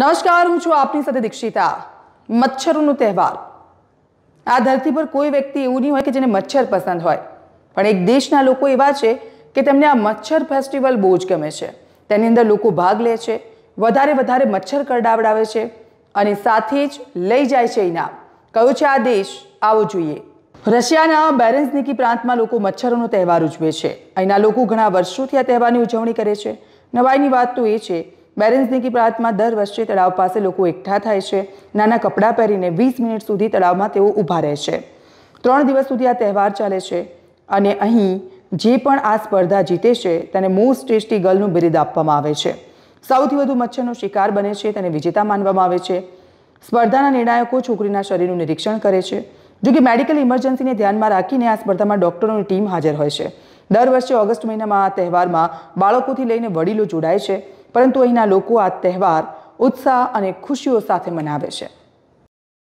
નમસ્કાર હું છું આપની સાથે દીક્ષિતા મચ્છરોનો તહેવાર આ ધરતી પર કોઈ વ્યક્તિ એવું નહીં હોય કે જેને મચ્છર પસંદ હોય પણ એક દેશના લોકો એવા છે કે તેમને આ મચ્છર ફેસ્ટિવલ બહુ જ ગમે છે તેની અંદર લોકો ભાગ લે છે વધારે વધારે મચ્છર કરડાવડાવે છે અને સાથે જ લઈ જાય છે ઇનામ કયો છે આ દેશ આવો જોઈએ રશિયાના બેરેન્સનિકી પ્રાંતમાં લોકો મચ્છરોનો તહેવાર ઉજવે છે અહીંના લોકો ઘણા વર્ષોથી આ તહેવારની ઉજવણી કરે છે નવાઈની વાત તો એ છે બેરેન્સની પ્રાતમાં દર વર્ષે તળાવ પાસે લોકો એકઠા થાય છે નાના કપડાં પહેરીને વીસ મિનિટ સુધી તળાવમાં તેઓ ઊભા રહે છે ત્રણ દિવસ સુધી આ તહેવાર ચાલે છે અને અહીં જે પણ આ સ્પર્ધા જીતે છે તેને મોસ્ટ ટેસ્ટી ગર્લનું બિરુદ આપવામાં આવે છે સૌથી વધુ મચ્છરનો શિકાર બને છે તેને વિજેતા માનવામાં આવે છે સ્પર્ધાના નિર્ણાયકો છોકરીના શરીરનું નિરીક્ષણ કરે છે જો કે મેડિકલ ઇમરજન્સીને ધ્યાનમાં રાખીને આ સ્પર્ધામાં ડૉક્ટરોની ટીમ હાજર હોય છે દર વર્ષે ઓગસ્ટ મહિનામાં આ તહેવારમાં બાળકોથી લઈને વડીલો જોડાય છે પરંતુ અહીંના લોકો આ તહેવાર ઉત્સાહ અને ખુશીઓ સાથે મનાવે છે